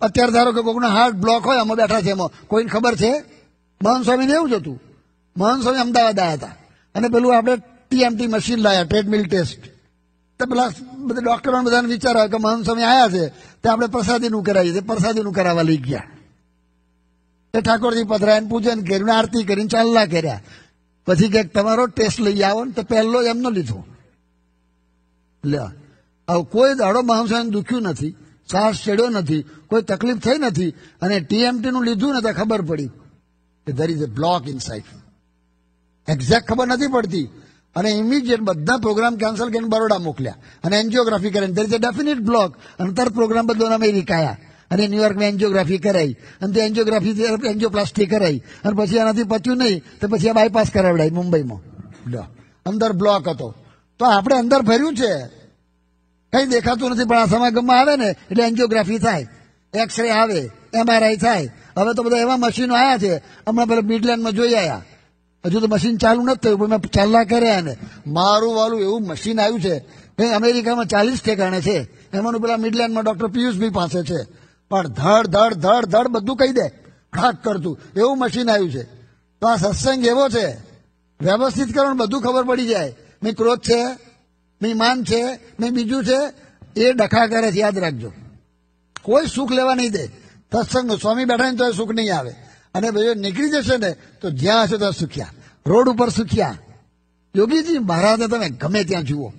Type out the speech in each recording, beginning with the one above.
અત્યારે ધારો કે કોઈકનો હાર્ટ બ્લોક હોય અમે બેઠા છે એમાં કોઈને ખબર છે મહન સ્વામીને એવું જ હતું મહન સ્વામી અમદાવાદ આવ્યા હતા અને પેલું આપણે ટીએમટી મશીન લાવ્યા ટ્રેડમિલ ટેસ્ટ તો પેલા બધા ડૉક્ટરોને બધાને વિચાર આવ્યો કે મહન સ્વામી આવ્યા છે તે આપણે પ્રસાદીનું કરાવીએ છીએ પ્રસાદીનું કરાવવા લઈ ગયા એ ઠાકોરજી પધરાયને પૂજન કર્યું આરતી કરીને ચાલના કર્યા પછી કે તમારો ટેસ્ટ લઈ આવો ને તો પહેલો એમનો લીધો લે આવું કોઈ દાડો મહામસાને દુખ્યું નથી શ્વાસ ચડ્યો નથી કોઈ તકલીફ થઈ નથી અને ટીએમટીનું લીધું નથી ખબર પડી કે there is a block inside exact ખબર નથી પડતી અને ઇમિડિયેટ બધા પ્રોગ્રામ કેન્સલ કરીને બરોડા મોકલ્યા અને એન્જિયોગ્રાફી કરીને ધર ઇઝ અ ડેફિનેટ બ્લોક અને તરત પ્રોગ્રામ બધો અમેરિકા આવ્યા અને ન્યુયોર્કમાં એન્જિયોગ્રાફી કરાઈ અને તે એન્જિયોગ્રાફી એન્જિયોપ્લાસ્ટી કરાઈ અને પછી આનાથી પચ્યું નહીં તો પછી આ બાયપાસ કરાવડાય મુંબઈમાં અંદર બ્લોક હતો તો આપણે અંદર ભર્યું છે કંઈ દેખાતું નથી પણ આ સમાગમમાં આવે ને એટલે એન્જિયોગ્રાફી થાય એક્સરે આવે એમઆરઆઈ થાય હવે તો બધા એવા મશીનો આવ્યા છે હમણાં પેલા મિડલેન્ડમાં જોઈ આવ્યા હજુ તો મશીન ચાલુ નથી થયું પણ મેં ચાલ્લા કર્યા ને મારું વાલું એવું મશીન આવ્યું છે કંઈ અમેરિકામાં ચાલીસ ઠેકાણે છે એમાંનું પેલા મિડલેન્ડમાં ડૉક્ટર પિયુષભાઈ પાસે છે પણ ધડ ધડ ધડ ધડ બધું કહી દે ખાક કરતું એવું મશીન આવ્યું છે તો આ સત્સંગ એવો છે વ્યવસ્થિત કરો બધું ખબર પડી જાય મેં ક્રોધ છે મહેમાન છે મેં બીજું છે એ ડખા કરે છે યાદ રાખજો કોઈ સુખ લેવા નહીં દે સત્સંગ સ્વામી બેઠા ને તો સુખ નહીં આવે અને ભાઈ નીકળી જશે ને તો જ્યાં હશે ત્યાં સુખ્યા રોડ ઉપર સુખ્યા યોગીજી મહારાજને તમે ગમે ત્યાં જુઓ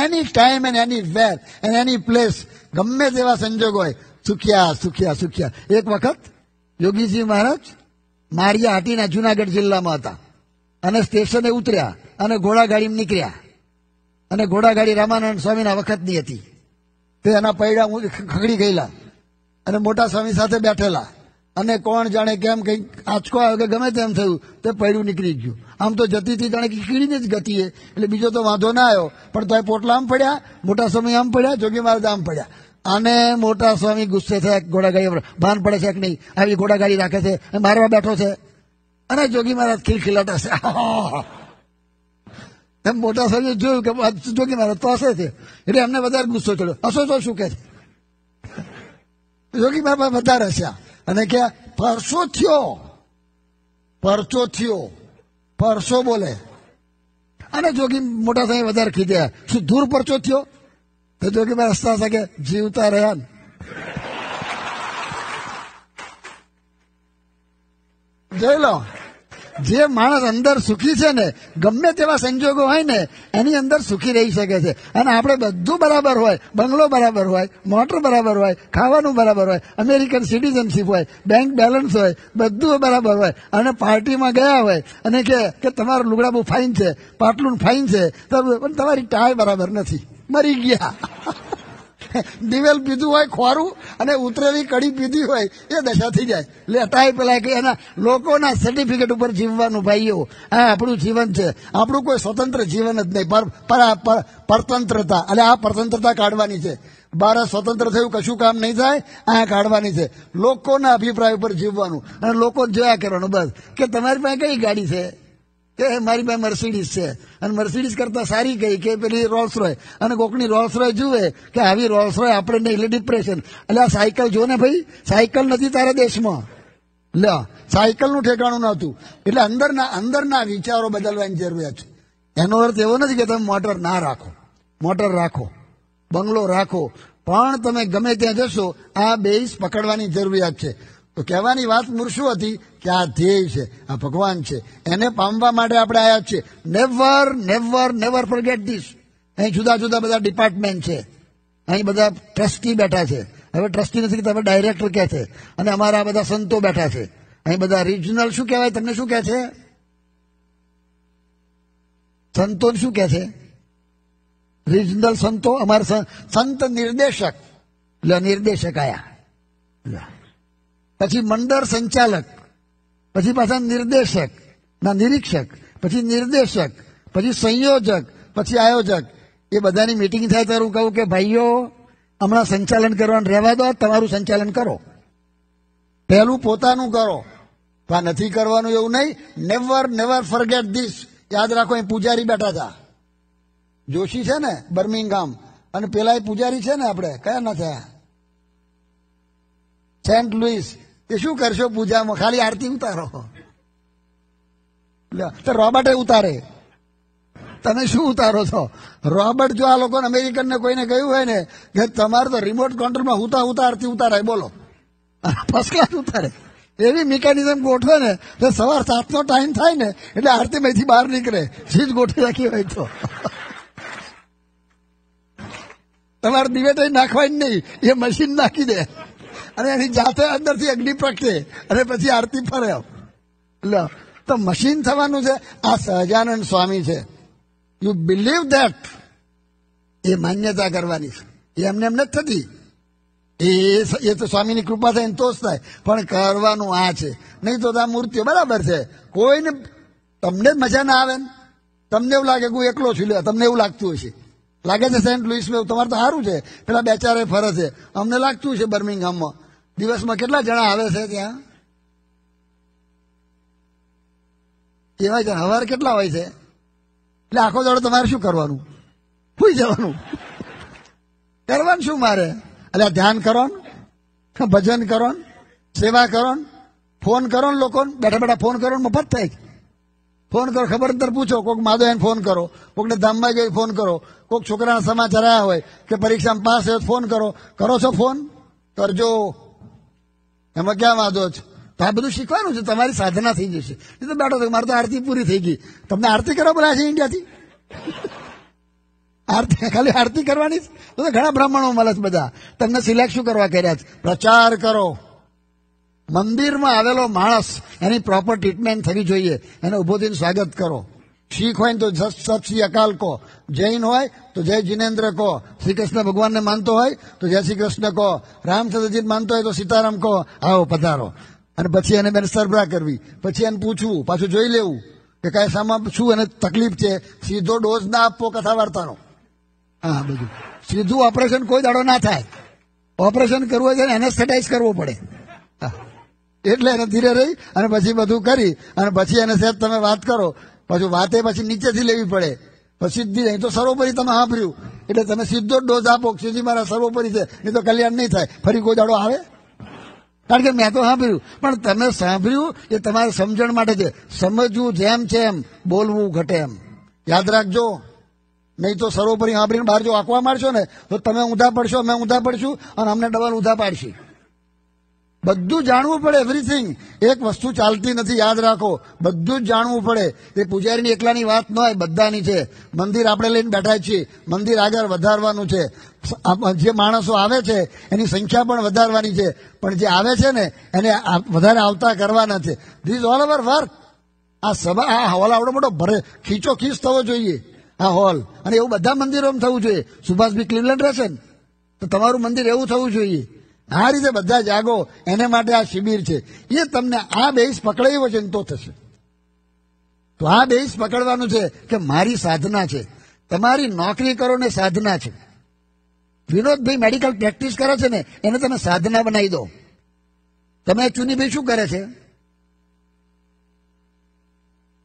any time and anywhere and any place ગમે તેવા સંજોગ હોય સુખ્યા સુખ્યા સુખ્યા એક વખત યોગીજી મહારાજ મારિયા હાટીના જુનાગઢ જિલ્લામાં હતા અને સ્ટેશને ઉતર્યા અને ઘોડાગાડીમાં નીકળ્યા અને ઘોડાગાડી રામાનંદ સ્વામીના વખતની હતી તે એના પૈડા ખગડી ગયેલા અને મોટા સ્વામી સાથે બેઠેલા અને કોણ જાણે કેમ કંઈક આંચકો આવ્યો કે ગમે તેમ થયું તે પૈડું નીકળી ગયું આમ તો જતી હતી જાણે કીડીને જ ગતીએ એટલે બીજો તો વાંધો ના આવ્યો પણ તો પોટલા આમ પડ્યા મોટા સ્વામી આમ પડ્યા જોગી મહારાજ આમ પડ્યા અને મોટા સ્વામી ગુસ્સે થયા ઘોડાગાડી ભાન પડે છે કે નહીં આવી ઘોડાગાડી રાખે છે મારવા બેઠો છે અને જોગી મહારાજ ખીલખીલાટ હા એમ મોટા સાહેબે જોયું કે જોગી મહારાજ તો છે એટલે એમને વધારે ગુસ્સો ચડ્યો હસો તો શું કે છે જોગી મહારાજ વધારે હસ્યા અને કે પરસો થયો પરચો થયો પરસો બોલે અને જોગી મોટા સાહેબ વધારે ખીધ્યા શું દૂર પરચો થયો તો જોગી મહારાજ હસતા હશે કે જીવતા રહ્યા ને જઈ લો જે માણસ અંદર સુખી છે ને ગમે તેવા સંજોગો હોય ને એની અંદર સુખી રહી શકે છે અને આપણે બધું બરાબર હોય બંગલો બરાબર હોય મોટર બરાબર હોય ખાવાનું બરાબર હોય અમેરિકન સિટીઝનશીપ હોય બેંક બેલેન્સ હોય બધું બરાબર હોય અને પાર્ટીમાં ગયા હોય અને કે તમારું લુગડા બહુ ફાઇન છે પાટલું ફાઇન છે પણ તમારી ટાય બરાબર નથી મરી ગયા દિવેલ પીધું હોય ખોરું અને ઉતરેલી કડી પીધી હોય એ દશા થઈ જાય લેટાય પેલા કે એના લોકોના સર્ટિફિકેટ ઉપર જીવવાનું ભાઈઓ આ આપણું જીવન છે આપણું કોઈ સ્વતંત્ર જીવન જ નહીં પરતંત્રતા અને આ પરતંત્રતા કાઢવાની છે ભારત સ્વતંત્ર થયું કશું કામ નહીં થાય આ કાઢવાની છે લોકોના અભિપ્રાય ઉપર જીવવાનું અને લોકો જોયા કરવાનું બસ કે તમારી પાસે કઈ ગાડી છે કે મારી પાસે મર્સિડીઝ છે અને મર્સિડીઝ કરતા સારી કઈ કે પેલી રોલ્સ રોય અને કોકની રોલ્સ રોય જુએ કે આવી રોલ્સ રોય આપણે નહીં એટલે ડિપ્રેશન એટલે આ સાયકલ જો ને ભાઈ સાયકલ નથી તારા દેશમાં લ સાયકલનું ઠેકાણું નહોતું એટલે અંદરના અંદરના વિચારો બદલવાની જરૂરિયાત છે એનો અર્થ એવો નથી કે તમે મોટર ના રાખો મોટર રાખો બંગલો રાખો પણ તમે ગમે ત્યાં જશો આ બેઝ પકડવાની જરૂરિયાત છે તો કહેવાની વાત મૂળ હતી કે આ ધ્યેય છે આ ભગવાન છે એને પામવા માટે આપણે આવ્યા છીએ never never never forget this અહીં જુદા જુદા બધા ડિપાર્ટમેન્ટ છે અહીં બધા ટ્રસ્ટી બેઠા છે હવે ટ્રસ્ટી નથી કે તમે ડાયરેક્ટર કહે છે અને અમારા બધા સંતો બેઠા છે અહીં બધા રિજનલ શું કહેવાય તમને શું કહે છે સંતો શું કહે છે રિજનલ સંતો અમારા સંત નિર્દેશક એટલે નિર્દેશક આયા પછી મંડળ સંચાલક પછી પાછા નિર્દેશક ના નિરીક્ષક પછી નિર્દેશક પછી સંયોજક પછી આયોજક એ બધાની મિટિંગ થાય ત્યારે હું કહું કે ભાઈઓ હમણાં સંચાલન કરવાનું રહેવા દો તમારું સંચાલન કરો પહેલું પોતાનું કરો આ નથી કરવાનું એવું નહીં નેવર નેવર ફરગેટ ધીસ યાદ રાખો એ પૂજારી બેઠા હતા જોશી છે ને બર્મિંગામ અને પેલા એ પૂજારી છે ને આપણે કયા ના થયા સેન્ટ લુઈસ તે શું કરશો પૂજામાં ખાલી આરતી ઉતારો તો રોબર્ટે ઉતારે તમે શું ઉતારો છો રોબર્ટ જો આ લોકોને અમેરિકનને કોઈને કહ્યું હોય ને કે તમારે તો રિમોટ કંટ્રોલમાં ઉતા ઉતારતી ઉતારાય બોલો ફર્સ્ટ ક્લાસ ઉતારે એવી મિકેનિઝમ ગોઠવે ને એટલે સવાર સાતનો ટાઈમ થાય ને એટલે આરતી મેથી બહાર નીકળે સીજ ગોઠવી રાખી હોય તો તમારે દિવેટ નાખવાય નહીં એ મશીન નાખી દે અને એની જાતે અંદરથી અગ્નિ પ્રગટે અને પછી આરતી ફરે લો તો મશીન થવાનું છે આ સહજાનંદ સ્વામી છે યુ બિલીવ દેટ એ માન્યતા કરવાની છે એ એમને એમ નથી થતી એ એ તો સ્વામીની કૃપા થાય તો જ થાય પણ કરવાનું આ છે નહીં તો આ મૂર્તિઓ બરાબર છે કોઈને તમને મજા ના આવે ને તમને એવું લાગે કે હું એકલો છું લે તમને એવું લાગતું હોય છે લાગે છે સેન્ટ લુઇસ તમારે તો સારું છે પેલા બેચારે ફરે છે અમને લાગતું છે બર્મિંગ બર્મિંગહામમાં દિવસમાં કેટલા જણા આવે છે ત્યાં એવા છે હવાર કેટલા હોય છે એટલે આખો દાડો તમારે શું કરવાનું સુઈ જવાનું કરવાનું શું મારે એટલે ધ્યાન કરો ભજન કરો સેવા કરો ફોન કરો લોકોને બેઠા બેઠા ફોન કરો મફત થાય ફોન કરો ખબર અંતર પૂછો કોઈક માધો એને ફોન કરો કોઈકને ધામમાં ગઈ ફોન કરો કોઈક છોકરાના સમાચાર આવ્યા હોય કે પરીક્ષામાં પાસ થયો ફોન કરો કરો છો ફોન કરજો એમાં ક્યાં વાંધો છે તો આ બધું શીખવાનું છે તમારી સાધના થઈ જશે એ તો બેઠો મારે તો આરતી પૂરી થઈ ગઈ તમને આરતી કરવા બોલા છે ઇન્ડિયાથી આરતી ખાલી આરતી કરવાની તો ઘણા બ્રાહ્મણો મળે છે બધા તમને સિલેક્શન કરવા કર્યા છે પ્રચાર કરો મંદિરમાં આવેલો માણસ એની પ્રોપર ટ્રીટમેન્ટ થવી જોઈએ એને ઉભો થઈને સ્વાગત કરો શીખ હોય તો સત શ્રી અકાલ કહો જૈન હોય તો જય જીનેન્દ્ર કહો શ્રી કૃષ્ણ ભગવાનને માનતો હોય તો જય શ્રી કૃષ્ણ કહો રામચંદ્રજી માનતો હોય તો સીતારામ કહો આવો પધારો અને પછી એને બેન સરભરા કરવી પછી એને પૂછવું પાછું જોઈ લેવું કે કાંઈ સામા શું એને તકલીફ છે સીધો ડોઝ ના આપવો કથા વાર્તાનો હા બધું સીધું ઓપરેશન કોઈ દાડો ના થાય ઓપરેશન કરવું હોય તો એનેસ્થેટાઇઝ કરવો પડે હા એટલે એને ધીરે રહી અને પછી બધું કરી અને પછી એને સાહેબ તમે વાત કરો પછી વાતે પછી નીચેથી લેવી પડે સિદ્ધિ સીધી નહીં તો સર્વોપરી તમે સાંભળ્યું એટલે તમે સીધો જ ડોઝ આપો સુધી મારા સર્વોપરી છે નહીં તો કલ્યાણ નહીં થાય ફરી ગોજાડો આવે કારણ કે મેં તો સાંભળ્યું પણ તમે સાંભળ્યું એ તમારે સમજણ માટે છે સમજવું જેમ છે એમ બોલવું ઘટે એમ યાદ રાખજો નહીં તો સર્વોપરી સાંભળીને બહાર જો આંકવા મારશો ને તો તમે ઊંધા પડશો અમે ઊંધા પડશું અને અમને ડબલ ઊંધા પાડશી બધું જાણવું પડે એવરીથિંગ એક વસ્તુ ચાલતી નથી યાદ રાખો બધું જ જાણવું પડે એ પૂજારીની એકલાની વાત ન હોય બધાની છે મંદિર આપણે લઈને બેઠા છીએ મંદિર આગળ વધારવાનું છે જે માણસો આવે છે એની સંખ્યા પણ વધારવાની છે પણ જે આવે છે ને એને વધારે આવતા કરવાના છે ધીઝ ઓલ અવર વર્ક આ સભા આ હોલ આવડો મોટો ભરે ખીચો ખીચ થવો જોઈએ આ હોલ અને એવું બધા મંદિરોમાં થવું જોઈએ સુભાષભાઈ ક્લિવલેન્ડ રહેશે ને તો તમારું મંદિર એવું થવું જોઈએ આ રીતે બધા જાગો એને માટે આ શિબિર છે એ તમને આ બેસ પકડાયો છે ને તો થશે તો આ બેસ પકડવાનું છે કે મારી સાધના છે તમારી નોકરી કરો ને સાધના છે વિનોદભાઈ મેડિકલ પ્રેક્ટિસ કરે છે ને એને તમે સાધના બનાવી દો તમે ચુનીભાઈ શું કરે છે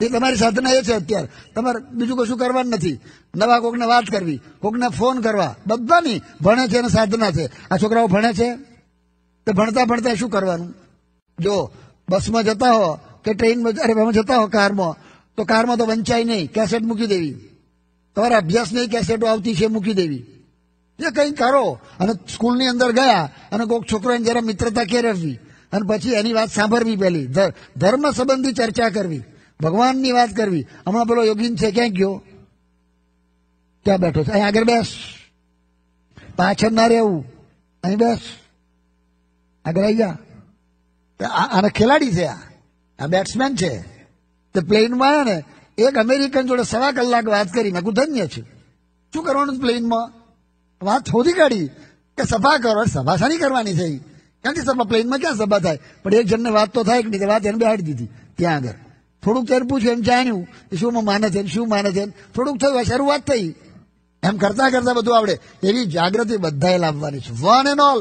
એ તમારી સાધના એ છે અત્યારે તમારે બીજું કશું કરવાનું નથી નવા કોકને વાત કરવી કોકને ફોન કરવા બધાની ભણે છે અને સાધના છે આ છોકરાઓ ભણે છે તો ભણતા ભણતા શું કરવાનું જો બસમાં જતા હો કે ટ્રેનમાં અરે એમાં જતા હો કારમાં તો કારમાં તો વંચાય નહીં કેસેટ મૂકી દેવી તમારા અભ્યાસ નહીં કેસેટો આવતી છે મૂકી દેવી જે કંઈ કરો અને સ્કૂલની અંદર ગયા અને કોઈક છોકરો એને જરા મિત્રતા કેળવવી અને પછી એની વાત સાંભળવી પહેલી ધર્મ સંબંધી ચર્ચા કરવી ભગવાનની વાત કરવી હમણાં પેલો યોગીન છે ક્યાં ગયો ત્યાં બેઠો છે અહીં આગળ બેસ પાછળ ના રહેવું અહીં બેસ આગળ આવી જા આને ખેલાડી છે આ બેટ્સમેન છે તે પ્લેનમાં ને એક અમેરિકન જોડે સવા કલાક વાત કરી નાખું ધન્ય છે શું કરવાનું પ્લેનમાં વાત શોધી કાઢી કે સભા કરો સભા શાની કરવાની છે ક્યાંથી સભા પ્લેનમાં ક્યાં સભા થાય પણ એક જણને વાત તો થાય કે નહીં વાત એને બેહાડી દીધી ત્યાં આગળ થોડુંક તેર પૂછ્યું એમ જાણ્યું કે શું માને છે શું માને છે થોડુંક થયું શરૂઆત થઈ એમ કરતા કરતા બધું આવડે એવી જાગૃતિ બધાએ લાવવાની છે વન એન્ડ ઓલ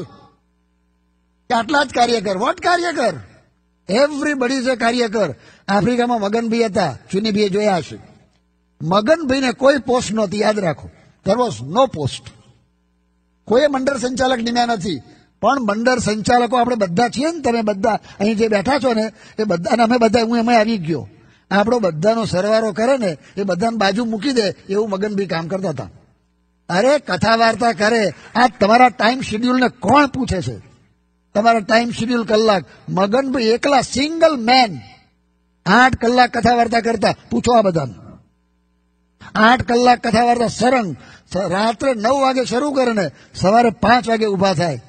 આટલા જ કાર્યકર વોટ કાર્યકર એવરીબડી ઇઝ એ કાર્યકર આફ્રિકામાં મગનભાઈ હતા ચુનીભાઈએ જોયા હશે મગનભાઈને કોઈ પોસ્ટ નહોતી યાદ રાખો ધેર વોઝ નો પોસ્ટ કોઈ મંડળ સંચાલક નિમ્યા નથી પણ મંડળ સંચાલકો આપણે બધા છીએ ને તમે બધા અહીં જે બેઠા છો ને એ બધાને અમે બધા હું એમાં આવી ગયો આપણો બધાનો સરવારો કરે ને એ બધાને બાજુ મૂકી દે એવું મગનભી કામ કરતા હતા અરે કથા વાર્તા કરે આ તમારા ટાઈમ શેડ્યુલને કોણ પૂછે છે તમારા ટાઈમ શેડ્યુલ કલાક મગનભાઈ એકલા સિંગલ મેન આઠ કલાક કથા વાર્તા કરતા પૂછો આ બધાને આઠ કલાક કથા વાર્તા સરંગ રાત્રે નવ વાગે શરૂ કરે ને સવારે પાંચ વાગે ઊભા થાય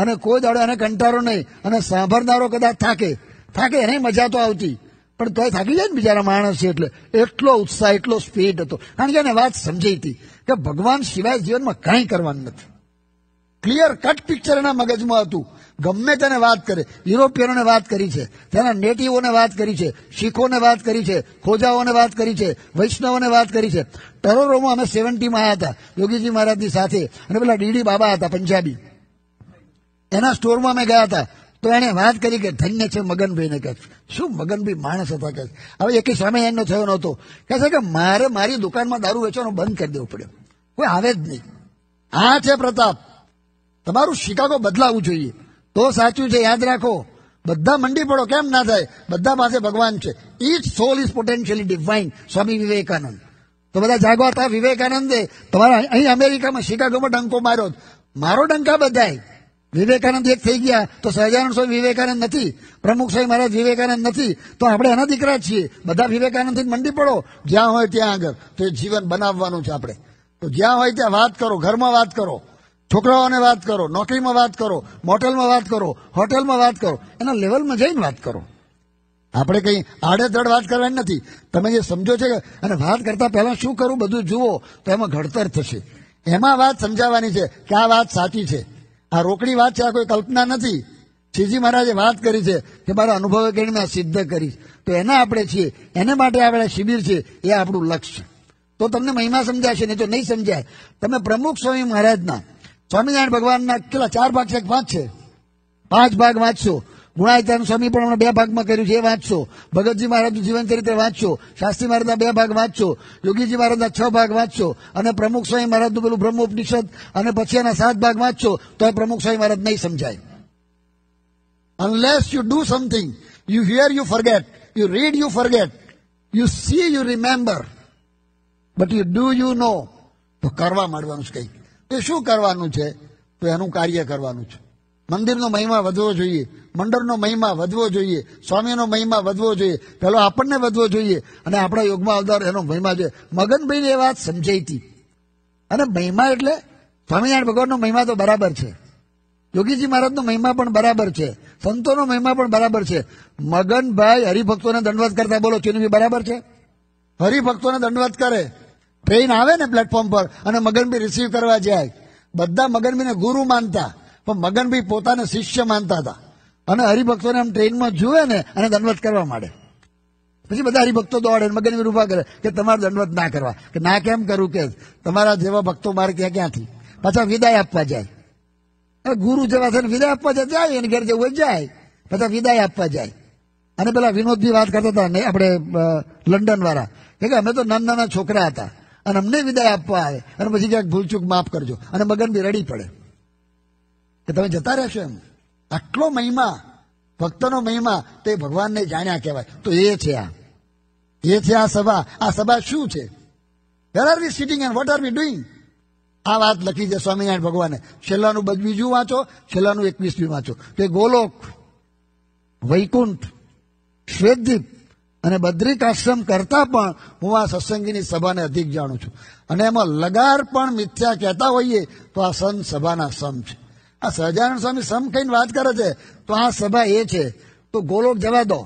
અને કોઈ દાડો એને કંટારો નહીં અને સાંભળનારો કદાચ થાકે થાકે એને મજા તો આવતી પણ તોય થાકી જાય ને બિચારા માણસ છે એટલે એટલો ઉત્સાહ એટલો સ્પીડ હતો કારણ કે એને વાત સમજી હતી કે ભગવાન સિવાય જીવનમાં કાંઈ કરવાનું નથી ક્લિયર કટ પિક્ચર એના મગજમાં હતું ગમે તેને વાત કરે યુરોપિયનોને વાત કરી છે તેના નેટિવોને વાત કરી છે શીખોને વાત કરી છે ખોજાઓને વાત કરી છે વૈષ્ણવોને વાત કરી છે ટરોરોમાં અમે સેવન્ટીમાં આવ્યા હતા યોગીજી મહારાજની સાથે અને પેલા ડીડી બાબા હતા પંજાબી એના સ્ટોરમાં અમે ગયા હતા તો એણે વાત કરી કે ધન્ય છે મગનભાઈને કહે શું મગનભાઈ માણસ હતા કે હવે એકી સામે એનો થયો નહોતો કે છે કે મારે મારી દુકાનમાં દારૂ વેચવાનું બંધ કરી દેવું પડ્યો કોઈ આવે જ નહીં આ છે પ્રતાપ તમારું શિકાગો બદલાવું જોઈએ તો સાચું છે યાદ રાખો બધા મંડી પડો કેમ ના થાય બધા પાસે ભગવાન છે each soul is potentially divine Swami Vivekananda તો બધા જાગવા હતા વિવેકાનંદે તમારા અહીં અમેરિકામાં શિકાગોમાં ડંકો માર્યો મારો ડંકા બધાય વિવેકાનંદ એક થઈ ગયા તો સહજાનંદ સ્વામી વિવેકાનંદ નથી પ્રમુખ સ્વામી મહારાજ વિવેકાનંદ નથી તો આપણે એના દીકરા છીએ બધા વિવેકાનંદથી મંડી પડો જ્યાં હોય ત્યાં આગળ તો એ જીવન બનાવવાનું છે આપણે તો જ્યાં હોય ત્યાં વાત કરો ઘરમાં વાત કરો છોકરાઓને વાત કરો નોકરીમાં વાત કરો મોટેલમાં વાત કરો હોટેલમાં વાત કરો એના લેવલમાં જઈને વાત કરો આપણે કંઈ આડેધડ વાત કરવાની નથી તમે જે સમજો છે અને વાત કરતા પહેલાં શું કરવું બધું જુઓ તો એમાં ઘડતર થશે એમાં વાત સમજાવવાની છે કે આ વાત સાચી છે આ રોકડી વાત છે આ કોઈ કલ્પના નથી શ્રીજી મહારાજે વાત કરી છે કે મારા અનુભવે કરીને મેં સિદ્ધ કરીશ તો એના આપણે છીએ એને માટે આપણે શિબિર છે એ આપણું લક્ષ્ય તો તમને મહિમા સમજાશે નહીં તો નહીં સમજાય તમે પ્રમુખ સ્વામી મહારાજના સ્વામિનારાયણ ભગવાનના કેટલા ચાર ભાગ છે પાંચ છે પાંચ ભાગ વાંચશો ગુણાયતાન સ્વામી પણ હમણાં બે ભાગમાં કર્યું છે એ વાંચશો ભગતજી મહારાજનું જીવન ચરિત્ર વાંચશો શાસ્ત્રી મહારાજના બે ભાગ વાંચશો યોગીજી મહારાજના છ ભાગ વાંચશો અને પ્રમુખ સ્વામી મહારાજનું પેલું બ્રહ્મ ઉપનિષદ અને પછી એના સાત ભાગ વાંચશો તો એ પ્રમુખ સ્વામી મહારાજ નહીં સમજાય unless you do something you hear you forget you read you forget you see you remember but you do you know તો કરવા માંડવાનું છે કંઈક તે શું કરવાનું છે તો એનું કાર્ય કરવાનું છે મંદિરનો મહિમા વધવો જોઈએ મંડળનો મહિમા વધવો જોઈએ સ્વામીનો મહિમા વધવો જોઈએ પહેલો આપણને વધવો જોઈએ અને આપણા યોગમાં અવતાર એનો મહિમા છે મગનભાઈને એ વાત સમજાઈ હતી અને મહિમા એટલે સ્વામિનારાયણ ભગવાનનો મહિમા તો બરાબર છે યોગીજી મહારાજનો મહિમા પણ બરાબર છે સંતોનો મહિમા પણ બરાબર છે મગનભાઈ હરિભક્તોને દંડવત કરતા બોલો ચીનવી બરાબર છે હરિભક્તોને દંડવત કરે ટ્રેન આવે ને પ્લેટફોર્મ પર અને મગનભાઈ રિસીવ કરવા જાય બધા મગનભીને ગુરુ માનતા પણ મગનભાઈ પોતાને શિષ્ય માનતા હતા અને હરિભક્તોને આમ ટ્રેનમાં જુએ ને અને દંડવત કરવા માંડે પછી બધા હરિભક્તો દોડે મગનવીર રૂપા કરે કે તમારે દંડવત ના કરવા કે ના કેમ કરું કે તમારા જેવા ભક્તો મારે ક્યાં ક્યાંથી પાછા વિદાય આપવા જાય અરે ગુરુ જેવા થઈને વિદાય આપવા જાય જાય એને ઘેર જવું જાય પાછા વિદાય આપવા જાય અને પેલા વિનોદભાઈ વાત કરતા હતા ને આપણે લંડન વાળા કે અમે તો નાના નાના છોકરા હતા અને અમને વિદાય આપવા આવે અને પછી ક્યાંક ભૂલચૂક માફ કરજો અને મગન બી રડી પડે કે તમે જતા રહેશો એમ આટલો મહિમા ભક્તનો મહિમા તે ભગવાનને જાણ્યા કહેવાય તો એ છે આ એ છે આ સભા આ સભા શું છે where are we sitting and what are we doing આ વાત લખી છે સ્વામિનારાયણ ભગવાને છેલ્લાનું બીજું વાંચો છેલ્લાનું એકવીસમી વાંચો કે ગોલોક વૈકુંઠ શ્વેતદીપ અને બદ્રિક આશ્રમ કરતાં પણ હું આ સત્સંગીની સભાને અધિક જાણું છું અને એમાં લગાર પણ મિથ્યા કહેતા હોઈએ તો આ સંત સભાના સમ છે આ સહજાનંદ સ્વામી સમ કહીને વાત કરે છે તો આ સભા એ છે તો ગોલોક જવા દો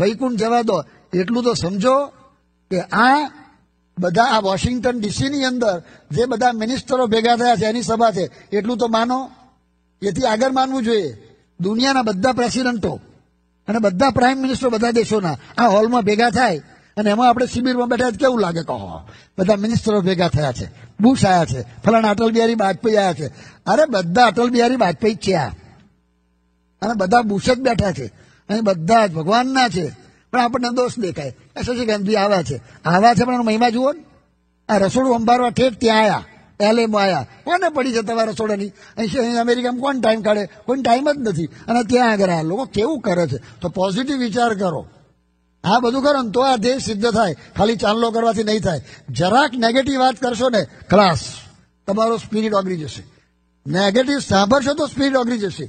વૈકુંઠ જવા દો એટલું તો સમજો કે આ બધા આ વોશિંગ્ટન ડીસીની અંદર જે બધા મિનિસ્ટરો ભેગા થયા છે એની સભા છે એટલું તો માનો એથી આગળ માનવું જોઈએ દુનિયાના બધા પ્રેસિડેન્ટો અને બધા પ્રાઇમ મિનિસ્ટર બધા દેશોના આ હોલમાં ભેગા થાય અને એમાં આપણે શિબિરમાં બેઠા કેવું લાગે કહો બધા મિનિસ્ટરો ભેગા થયા છે બુશ આવ્યા છે ફલાણા અટલ બિહારી વાજપેયી આવ્યા છે અરે બધા અટલ બિહારી વાજપેયી છે આ અને બધા બુશ જ બેઠા છે અને બધા જ ભગવાનના છે પણ આપણને દોષ દેખાય શશિકાંતભાઈ આવ્યા છે આવ્યા છે પણ મહિમા જુઓ ને આ રસોડું અંબારવા ઠેઠ ત્યાં આવ્યા એલેમાં માયા કોને પડી છે તમારે રસોડાની અહીંયા અહીં અમેરિકામાં કોણ ટાઈમ કાઢે કોઈ ટાઈમ જ નથી અને ત્યાં આગળ આ લોકો કેવું કરે છે તો પોઝિટિવ વિચાર કરો આ બધું કરો ને તો આ દેશ સિદ્ધ થાય ખાલી ચાંદલો કરવાથી નહીં થાય જરાક નેગેટિવ વાત કરશો ને ક્લાસ તમારો સ્પિરિટ ઓગળી જશે નેગેટિવ સાંભળશો તો સ્પિરિટ ઓગળી જશે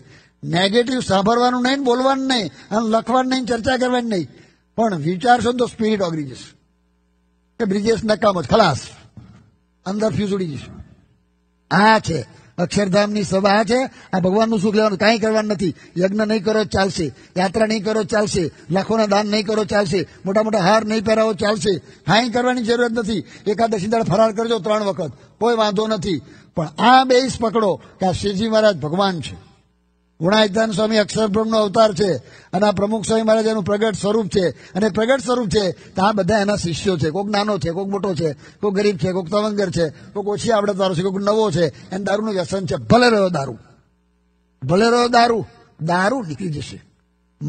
નેગેટિવ સાંભળવાનું નહીં બોલવાનું નહીં અને લખવાનું નહીં ચર્ચા કરવાની નહીં પણ વિચારશો તો સ્પિરિટ ઓગળી જશે કે બ્રિજેશ નકામ જ ખલાસ અંદર ફ્યુઝ ઉડી જશે આ છે અક્ષરધામની સભા આ છે આ ભગવાનનું સુખ લેવાનું કાંઈ કરવાનું નથી યજ્ઞ નહીં કરો ચાલશે યાત્રા નહીં કરો ચાલશે લાખોના દાન નહીં કરો ચાલશે મોટા મોટા હાર નહીં પહેરાવો ચાલશે હાઈ કરવાની જરૂરત નથી એકાદશી દળ ફરાર કરજો ત્રણ વખત કોઈ વાંધો નથી પણ આ બેસ પકડો કે આ શિવજી મહારાજ ભગવાન છે ગુણાયતાન સ્વામી અક્ષરબ્રહ્મનો અવતાર છે અને આ પ્રમુખ સ્વામી મહારાજ એનું પ્રગટ સ્વરૂપ છે અને પ્રગટ સ્વરૂપ છે તો આ બધા એના શિષ્યો છે કોઈક નાનો છે કોઈક મોટો છે કોઈક ગરીબ છે કોઈક તવંગર છે કોઈક ઓછી આવડતવાળો છે કોઈક નવો છે એને દારૂનું વ્યસન છે ભલે રહ્યો દારૂ ભલે રહ્યો દારૂ દારૂ નીકળી જશે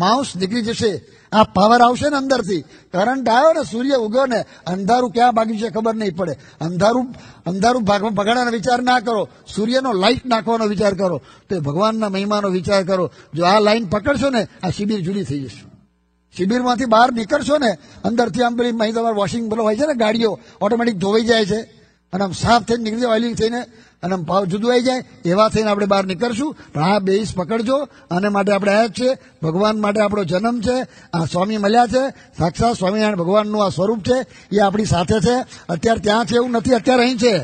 માઉસ નીકળી જશે આ પાવર આવશે ને અંદરથી કરંટ આવ્યો ને સૂર્ય ઉગ્યો ને અંધારું ક્યાં ભાગ્યું છે ખબર નહીં પડે અંધારું અંધારું ભગાડવાનો વિચાર ના કરો સૂર્યનો લાઇટ નાખવાનો વિચાર કરો તો એ ભગવાનના મહિમાનો વિચાર કરો જો આ લાઈન પકડશો ને આ શિબિર જુદી થઈ જશે શિબિરમાંથી બહાર નીકળશો ને અંદરથી આમ પેલી મહી તમારે વોશિંગ પેલો હોય છે ને ગાડીઓ ઓટોમેટિક ધોવાઈ જાય છે અને આમ સાફ થઈને નીકળી જાય ઓઇલિંગ થઈને અને ભાવ જુદું આવી જાય એવા થઈને આપણે બહાર નીકળશું પણ આ બેસ પકડજો અને માટે આપણે આયા છે ભગવાન માટે આપણો જન્મ છે આ સ્વામી મળ્યા છે સાક્ષાત સ્વામિનારાયણ ભગવાનનું આ સ્વરૂપ છે એ આપણી સાથે છે અત્યારે ત્યાં છે એવું નથી અત્યારે અહીં છે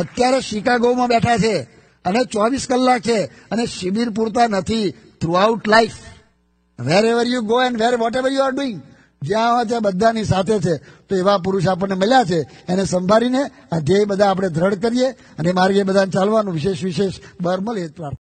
અત્યારે શિકાગોમાં બેઠા છે અને ચોવીસ કલાક છે અને શિબિર પૂરતા નથી throughout life wherever you go and where whatever you are doing જ્યાં ત્યાં બધાની સાથે છે તો એવા પુરુષ આપણને મળ્યા છે એને સંભાળીને આ ધ્યેય બધા આપણે દ્રઢ કરીએ અને માર્ગે બધાને ચાલવાનું વિશેષ વિશેષ બર મળે